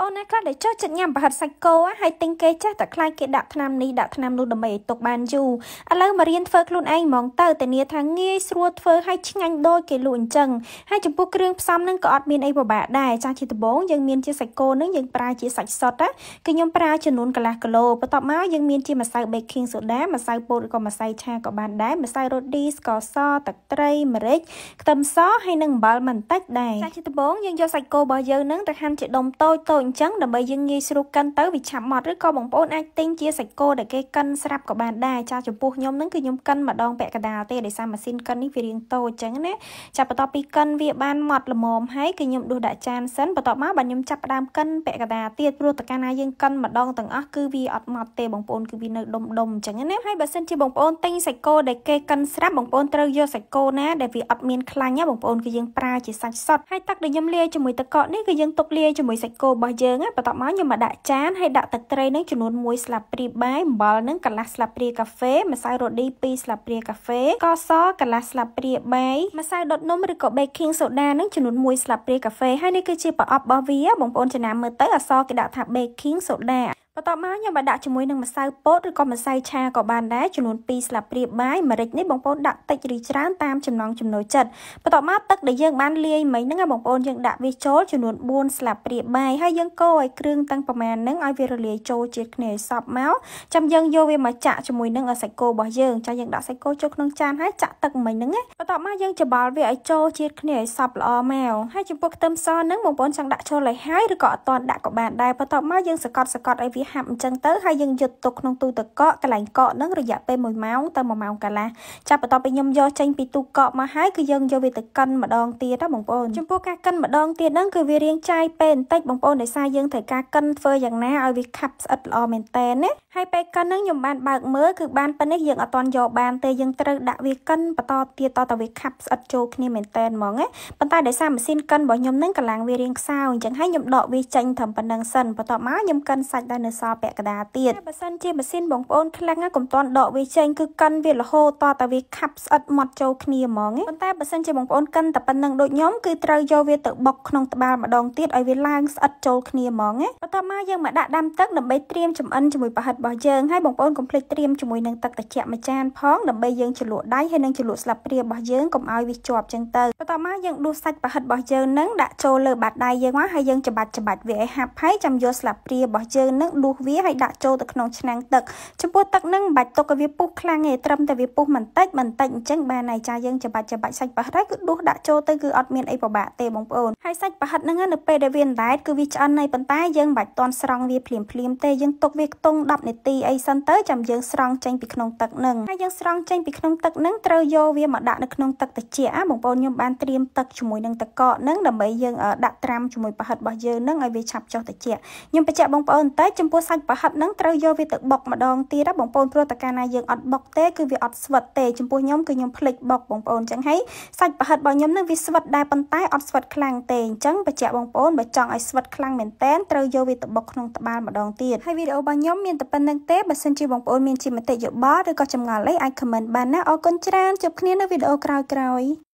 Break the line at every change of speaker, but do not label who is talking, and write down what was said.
ប្អូនណាខ្លះដែលចោះចិត្តញ៉ាំប្រហិតសាច់គោហើយទិញគេចេះតែខ្លាចគេដាក់ថ្នាំនេះដាក់ថ្នាំនោះដើម្បីឲ្យទុកបានយូរឥឡូវមករៀនធ្វើខ្លួនឯងហ្មងទៅធានាថាងាយស្រួលធ្វើហើយឆ្ងាញ់ដូចគេលក់អញ្ចឹងហើយចំពោះគ្រឿងផ្សំនឹងក៏អត់មានអីពិបាកដែរចាស់ជាដំបងយើងមានជាសាច់គោនឹងយើងប្រើជាសាច់សុទ្ធណាគឺខ្ញុំប្រើចំនួនកន្លះគីឡូបន្ទាប់មកយើងមានជាម្សៅ baking soda ម្សៅពោតឬក៏ម្សៅឆាក៏បានដែរម្សៅរ៉ូឌីស្ករសទឹកត្រីម្រេចខ្ទឹមសហើយនិងអំបិលបន្តិចដែរចាស់ជាដំបងយើងយកសាច់គោរបស់យើងនឹងទៅហាន់ជាដុំតូចតូចអញ្ចឹងដើម្បីយើងងាយស្រួលកិនទៅវាឆាប់ម៉ត់ឬក៏បងប្អូនអាចទិញជាសាច់គោដែលគេកិនស្រាប់ក៏បានដែរចាចំពោះខ្ញុំហ្នឹងគឺខ្ញុំកិនម្ដងពាក់កដាលទេដោយសារម៉ាស៊ីនកិននេះវារាងតូចអញ្ចឹងណាចាបន្ទាប់ពីកិនវាបានម៉ត់ល្មមហើយគឺខ្ញុំដួសដាក់ចានសិនបន្ទាប់មកបាទខ្ញុំចាប់ផ្ដើមកិនពាក់កដាលទៀតព្រោះតកាលណាយើងកិនម្ដងទាំងអស់គឺវាអត់ម៉ត់ទេបងប្អូនគឺវានៅដុំដុំអញ្ចឹងណាហើយបើសិនជាបងប្អូនទិញសាច់គោដែលគេកិនស្រាប់បងប្អូនត្រូវយកសាច់គោណាដែលវាអត់មានខ្លាញ់ណាបងប្អូនគឺយើងប្រើជាសាច់សុទ្ធហើយទឹកដែលខ្ញុំលាយជាមួយទឹកកកនេះគឺយើងទុកលាយជាមួយសាច់គោរបស់របស់យើងហើយបន្ទាប់មកខ្ញុំមកដាក់ចានហើយដាក់ទឹកត្រីនឹងចំនួន1ស្លាបព្រាបាយអំបិលនឹងកន្លះស្លាបព្រាកាហ្វេម្សៅរ៉ូឌី2ស្លាបព្រាកាហ្វេស្ករសកន្លះស្លាបព្រាបាយម្សៅដុតនំឬក៏ baking soda នឹងចំនួន1ស្លាបព្រាកាហ្វេហើយនេះគឺជាប្រអប់របស់វាបងប្អូនចំណាំមើលទៅអសគេដាក់ថា baking soda បន្ទាប់មកខ្ញុំបានដាក់ជាមួយនឹងម្សៅពោតឬក៏ម្សៅឆាក៏បានដែរចំនួន2ស្លាបព្រាបាយម្រេចនេះបងប្អូនដាក់តិចឬច្រើនតាមចំណង់ចំណូលចិត្តបន្ទាប់មកទឹកដែលយើងបានលាយមិញហ្នឹងបងប្អូនយើងដាក់វាចូលចំនួន4ស្លាបព្រាបាយហើយយើងកូរឲ្យគ្រឿងទាំងប្រមាណហ្នឹងឲ្យវារលាយចូលជាតិគ្នាឲ្យសព្វមកចាំយើងយកវាមកចាក់ជាមួយនឹងសាច់គោរបស់យើងចាយើងដាក់សាច់គោចូលក្នុងចានហើយចាក់ទឹកមិញហ្នឹងបន្ទាប់មកយើងច្របល់វាឲ្យចូលជាតិគ្នាឲ្យសព្វល្អមកហើយចំពោះខ្ទឹមសហ្នឹងបងប្អូនចង់ដាក់ចូលឲ្យហើយឬក៏អត់ទាន់ដាក់ក៏បានដែរបន្ទាប់មកយើងសកត់សកត់ឲ្យវាហាប់អញ្ចឹងទៅហើយយើងយកទុកក្នុងទូទឹកកកកន្លែងកកនឹងរយៈពេល1ម៉ោងទៅ1ម៉ោងកន្លះចាប់បន្ទាប់ពីខ្ញុំយកចេញពីទូកកមកហើយគឺយើងយកវាទៅកិនម្ដងទៀតណាបងប្អូនចំពោះការកិនម្ដងទៀតហ្នឹងគឺវារៀងចាយពេលបន្តិចបងប្អូនដោយសារយើងត្រូវការកិនធ្វើយ៉ាងណាឲ្យវាខាប់ស្អិតល្អមែនតើណាហើយពេលកិនហ្នឹងខ្ញុំបានបើកមើលគឺបានប៉ុណ្ណេះយើងអត់ទាន់យកបានទេយើងត្រូវដាក់វាកិនបន្តទៀតតតវាខាប់ស្អិតចូលគ្នាមែនតើហ្មងណាប៉ុន្តែដោយសារម៉ាស៊ីនកិនរបស់ខ្ញុំហ្នឹងកម្លាំងវារៀងខ្សោយអញ្ចឹងហើយខ្ញុំដកវាចេញត្រឹមប៉ុណ្្នឹងសិនបន្ទាប់មកខ្ញុំកិនសាច់ដែលនៅសល់ពាក់កដាទៀតបើសិនជាម៉ាស៊ីនបងប្អូនខ្លាំងកុំតាន់ដកវាចេញគឺកិនវារហូតតតែវាខាប់ស្អិតម៉ត់ចូលគ្នាហ្មងប៉ុន្តែបើសិនជាបងប្អូនកិនតែប៉ុណ្្នឹងដូចខ្ញុំគឺត្រូវយកវាទៅបុកក្នុងត្បាល់ម្ដងទៀតឲ្យវាឡើងស្អិតចូលគ្នាហ្មងណាបន្ទាប់មកយើងមកដាក់ដាំទឹកដើម្បីត្រៀមចំអិនជាមួយប្រហិតរបស់យើងហើយបងប្អូនកុំភ្លេចត្រៀមជាមួយនឹងទឹកត្រជាក់មួយចានផងដើម្បីយើងជ្រលក់ដៃហើយនឹងជ្រលក់ស្លាបព្រារបស់យើងកុំឲ្យវាជាប់ចឹងទៅបន្ទាប់មកយើងដួសសាច់ប្រហិតរបស់យើងនឹងដាក់ចូលលើបាតដៃយើងមកហើយយើងច្បាច់ច្បាច់វាឲ្យហាប់ហើយចាំយកស្លាបព្រារបស់យើងនឹងដួដួសវាហើយដាក់ចូលទៅក្នុងឆ្នាំងទឹកចំពោះទឹកនឹងមិនបាច់ទុកឲ្យវាពុះខ្លាំងទេត្រឹមតែវាពុះបន្តិចបន្តិចអញ្ចឹងបានហើយចាយើងច្បាច់ច្បាច់សាច់ប្រហិតហើយគឺដួសដាក់ចូលទៅគឺអត់មានអីពិបាកទេបងប្អូនហើយសាច់ប្រហិតហ្នឹងនៅពេលដែលវាណែតគឺវាឆ្អិនហើយប៉ុន្តែយើងមិនបាច់តន់ស្រង់វាភ្លាមភ្លាមទេយើងទុកវាខ្ទង់10នាទីអីសិនទៅចាំយើងស្រង់ចេញពីក្នុងទឹកនឹងហើយយើងស្រង់ចេញពីក្នុងទឹកនឹងត្រូវយកវាមកដាក់នៅក្នុងទឹកត្រជាក់បងប្អូនខ្ញុំបានត្រៀមទឹកជាមួយនឹងទឹកកកនឹងដើម្បីយើងដាក់ត្រាំជាមួយប្រហិតរបស់យើងនឹងឲ្យវាឆាប់ចុះត្រជាក់ខ្ញុំបញ្ជាក់បងប្អូនបន្តិចចំចំពោះសាច់ប្រហិតហ្នឹងត្រូវយកវាទៅបុកម្ដងទៀតបងប្អូនព្រោះតកាលណាយើងអត់បុកទេ គឺវាអត់ស្វិតទេចំពោះខ្ញុំគឺខ្ញុំភ្លេចបុកបងប្អូនអញ្ចឹងហើយសាច់ប្រហិតរបស់ខ្ញុំហ្នឹងវាស្វិតដែរប៉ុន្តែអត់ស្វិតខ្លាំងទេអញ្ចឹងបញ្ជាក់បងប្អូនបើចង់ឲ្យស្វិតខ្លាំងមែនតែនត្រូវយកវាទៅបុកក្នុងត្បាល់ម្ដងទៀតហើយវីដេអូរបស់ខ្ញុំមានតែប៉ុណ្្នឹងទេបើសិនជាបងប្អូនមានជាមតិយោបល់ឬក៏ចម្ងល់អីអាចខមមិនបានណាអរគុណច្រើនជួបគ្នានៅវីដេអូក្រោយៗ